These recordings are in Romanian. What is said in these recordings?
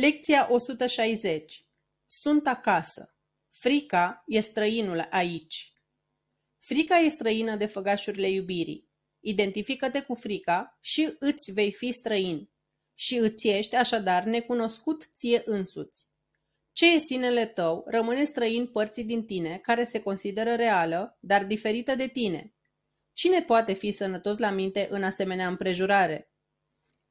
Lecția 160. Sunt acasă. Frica e străinul aici. Frica e străină de făgașurile iubirii. Identifică-te cu frica și îți vei fi străin. Și îți ești așadar necunoscut ție însuți. Ce e sinele tău rămâne străin părții din tine care se consideră reală, dar diferită de tine. Cine poate fi sănătos la minte în asemenea împrejurare?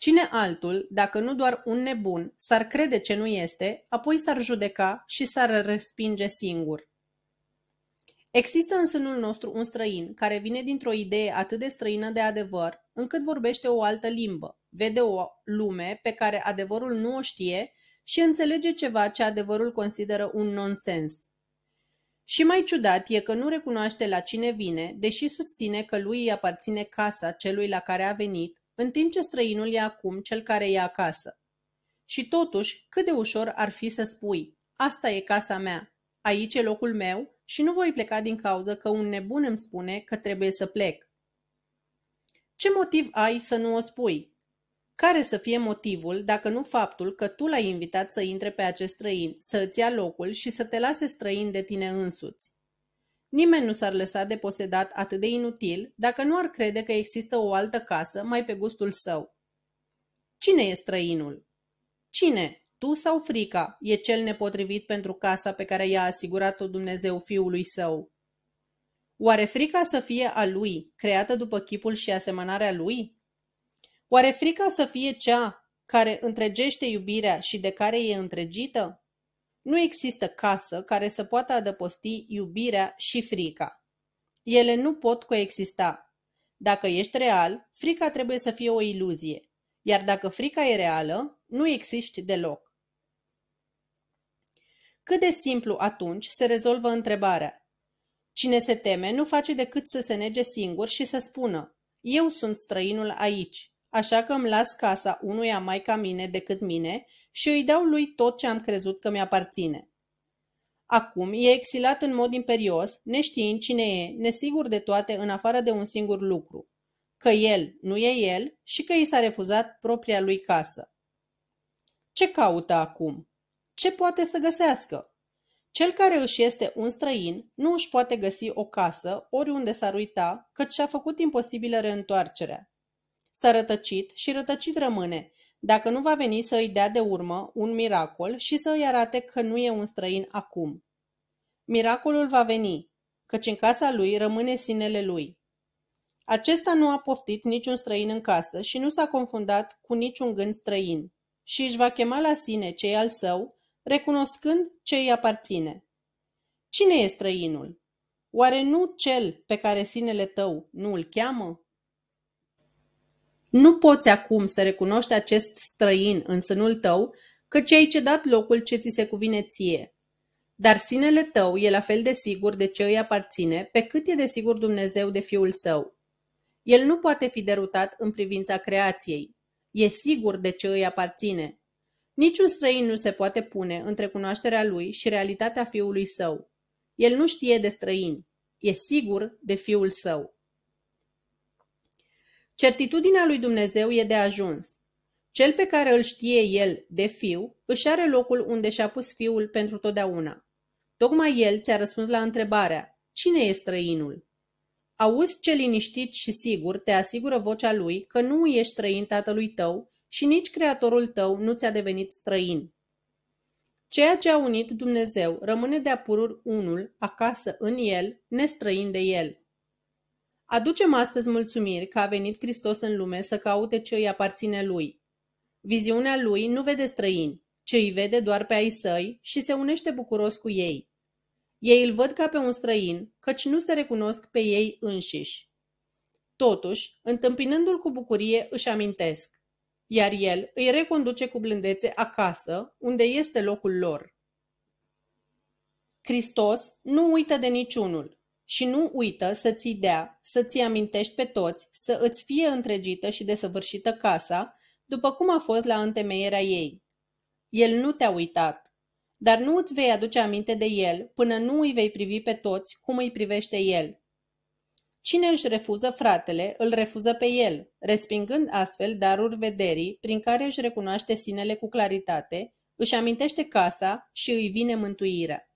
Cine altul, dacă nu doar un nebun, s-ar crede ce nu este, apoi s-ar judeca și s-ar respinge singur. Există în sânul nostru un străin care vine dintr-o idee atât de străină de adevăr, încât vorbește o altă limbă, vede o lume pe care adevărul nu o știe și înțelege ceva ce adevărul consideră un nonsens. Și mai ciudat e că nu recunoaște la cine vine, deși susține că lui îi aparține casa celui la care a venit în timp ce străinul e acum cel care e acasă. Și totuși, cât de ușor ar fi să spui, asta e casa mea, aici e locul meu și nu voi pleca din cauza că un nebun îmi spune că trebuie să plec. Ce motiv ai să nu o spui? Care să fie motivul dacă nu faptul că tu l-ai invitat să intre pe acest străin, să îți ia locul și să te lase străin de tine însuți? Nimeni nu s-ar lăsa posedat atât de inutil dacă nu ar crede că există o altă casă mai pe gustul său. Cine e străinul? Cine, tu sau frica, e cel nepotrivit pentru casa pe care i-a asigurat-o Dumnezeu fiului său? Oare frica să fie a lui, creată după chipul și asemănarea lui? Oare frica să fie cea care întregește iubirea și de care e întregită? Nu există casă care să poată adăposti iubirea și frica. Ele nu pot coexista. Dacă ești real, frica trebuie să fie o iluzie, iar dacă frica e reală, nu existi deloc. Cât de simplu atunci se rezolvă întrebarea. Cine se teme nu face decât să se nege singur și să spună, eu sunt străinul aici așa că îmi las casa unuia mai ca mine decât mine și îi dau lui tot ce am crezut că mi-aparține. Acum e exilat în mod imperios, neștiind cine e, nesigur de toate în afară de un singur lucru, că el nu e el și că i s-a refuzat propria lui casă. Ce caută acum? Ce poate să găsească? Cel care își este un străin nu își poate găsi o casă oriunde s-ar uita, căci și-a făcut imposibilă reîntoarcerea. S-a rătăcit și rătăcit rămâne, dacă nu va veni să îi dea de urmă un miracol și să îi arate că nu e un străin acum. Miracolul va veni, căci în casa lui rămâne sinele lui. Acesta nu a poftit niciun străin în casă și nu s-a confundat cu niciun gând străin și își va chema la sine cei al său, recunoscând ce îi aparține. Cine e străinul? Oare nu cel pe care sinele tău nu îl cheamă? Nu poți acum să recunoști acest străin în sânul tău, că ce ai cedat locul ce ți se cuvine ție. Dar sinele tău e la fel de sigur de ce îi aparține, pe cât e de sigur Dumnezeu de Fiul Său. El nu poate fi derutat în privința creației. E sigur de ce îi aparține. Niciun străin nu se poate pune între cunoașterea lui și realitatea Fiului Său. El nu știe de străin. E sigur de Fiul Său. Certitudinea lui Dumnezeu e de ajuns. Cel pe care îl știe el de fiu, își are locul unde și-a pus fiul pentru totdeauna. Tocmai el ți-a răspuns la întrebarea, cine e străinul? Auzi ce liniștit și sigur te asigură vocea lui că nu ești străin tatălui tău și nici creatorul tău nu ți-a devenit străin. Ceea ce a unit Dumnezeu rămâne de-a pururi unul, acasă în el, nestrăin de el. Aducem astăzi mulțumiri că a venit Hristos în lume să caute ce îi aparține lui. Viziunea lui nu vede străini, ce îi vede doar pe ai săi și se unește bucuros cu ei. Ei îl văd ca pe un străin, căci nu se recunosc pe ei înșiși. Totuși, întâmpinându-l cu bucurie, își amintesc, iar el îi reconduce cu blândețe acasă, unde este locul lor. Hristos nu uită de niciunul, și nu uită să ți dea, să ți amintești pe toți, să îți fie întregită și desăvârșită casa, după cum a fost la întemeierea ei. El nu te-a uitat, dar nu îți vei aduce aminte de el până nu îi vei privi pe toți cum îi privește el. Cine își refuză fratele, îl refuză pe el, respingând astfel darul vederii prin care își recunoaște sinele cu claritate, își amintește casa și îi vine mântuirea.